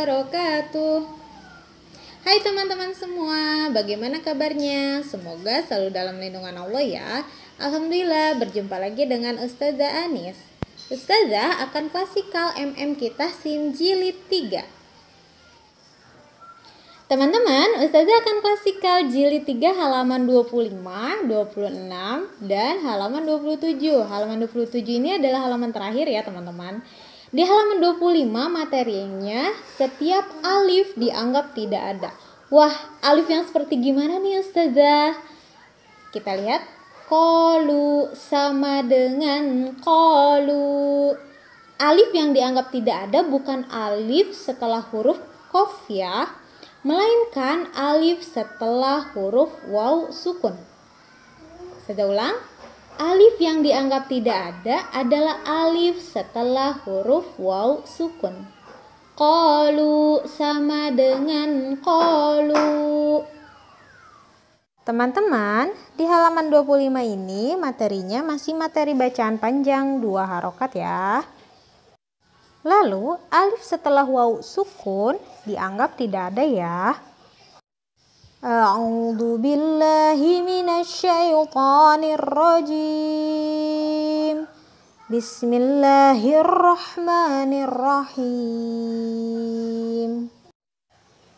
wabarakatuh. Hai teman-teman semua, bagaimana kabarnya? Semoga selalu dalam lindungan Allah ya. Alhamdulillah berjumpa lagi dengan Ustazah Anis. Ustazah akan klasikal MM kita sin jilid 3. Teman-teman, Ustazah akan klasikal jilid 3 halaman 25, 26, dan halaman 27. Halaman 27 ini adalah halaman terakhir ya teman-teman. Di halaman 25 materinya setiap alif dianggap tidak ada. Wah, alif yang seperti gimana nih Ustazah? Kita lihat. Kolu sama dengan kolu. Alif yang dianggap tidak ada bukan alif setelah huruf kof ya, melainkan alif setelah huruf waw sukun. Saya ulang. Alif yang dianggap tidak ada adalah alif setelah huruf waw sukun. Kolu sama dengan kolu. Teman-teman, di halaman 25 ini materinya masih materi bacaan panjang dua harokat ya. Lalu, alif setelah waw sukun dianggap tidak ada ya. Bismillahirrahmanirrahim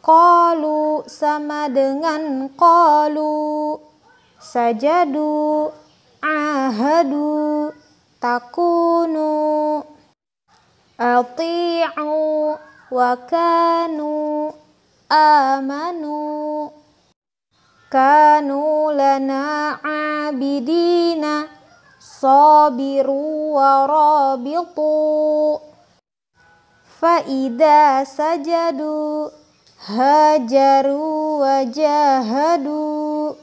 Kalu sama dengan kalu, Sajadu ahadu takunu Ati'u wakanu, amanu kanu lana abidina sabiru wa rabitu faida sajadu hajaru wa jahadu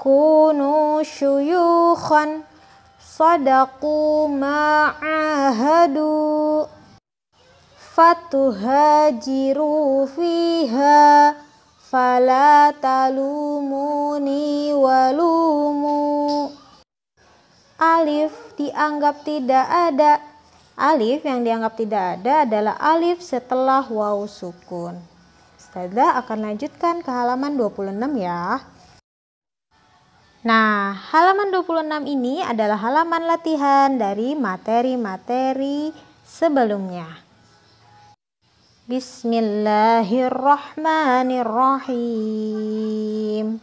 kunu syuyukhan sadaku ma'ahadu fatuhajiru fiha fala talumuni walumu alif dianggap tidak ada alif yang dianggap tidak ada adalah alif setelah waw sukun setelah akan lanjutkan ke halaman 26 ya Nah, halaman 26 ini adalah halaman latihan dari materi-materi sebelumnya. بسم الله الرحمن الرحيم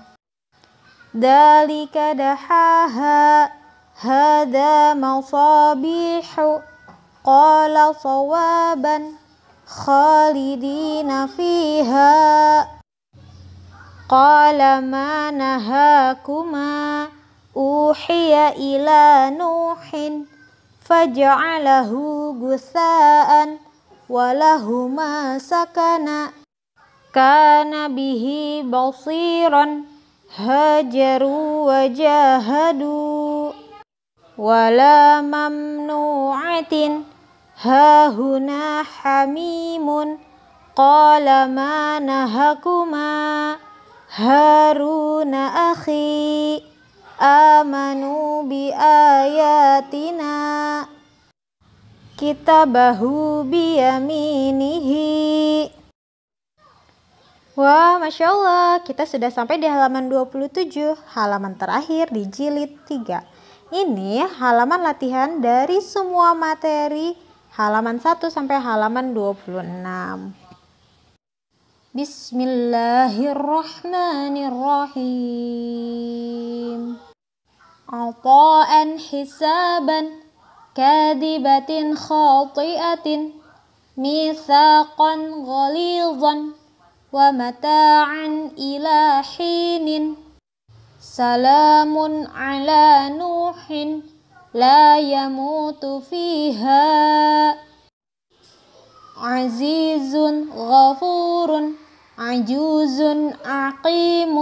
ذلك دحاها هذا مصابيح قال صوابا خالدين فيها قال ما نهاكما أوحي إلى نوح فجعله جثاء walahuma sakana kana bihi basiran hajaru wajahadu wala mamnu'atin hahuna hamimun qala ma nahakuma haruna akhi amanu bi ayatina kitabahu biyaminihi Wah, wow, Masya Allah, kita sudah sampai di halaman 27, halaman terakhir di jilid 3. Ini halaman latihan dari semua materi halaman 1 sampai halaman 26. Bismillahirrahmanirrahim. Apaan hisaban كاذبة خاطئة ميثاقا غليظا ومتاعا إلى حين سلام على نوح لا يموت فيها عزيز غفور عجوز عقيم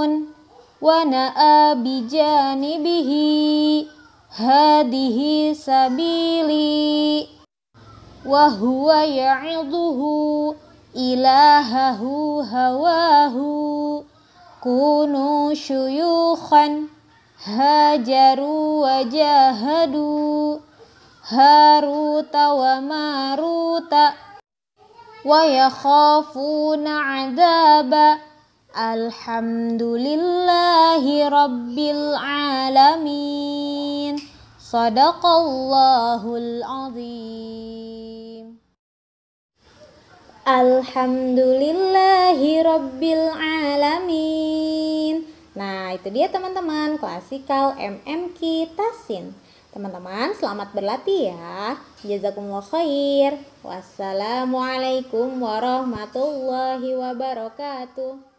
ونأى بجانبه hadihi sabili wa huwa ya'iduhu ilahahu hawahu kunu syuyukhan hajaru wa jahadu haruta wa maruta wa yakhafuna adaba Alhamdulillahi Rabbil Alamin Sadaqallahul Azim Alhamdulillahi Rabbil Alamin Nah itu dia teman-teman klasikal MMQ Tasin Teman-teman selamat berlatih ya Jazakumullah khair Wassalamualaikum warahmatullahi wabarakatuh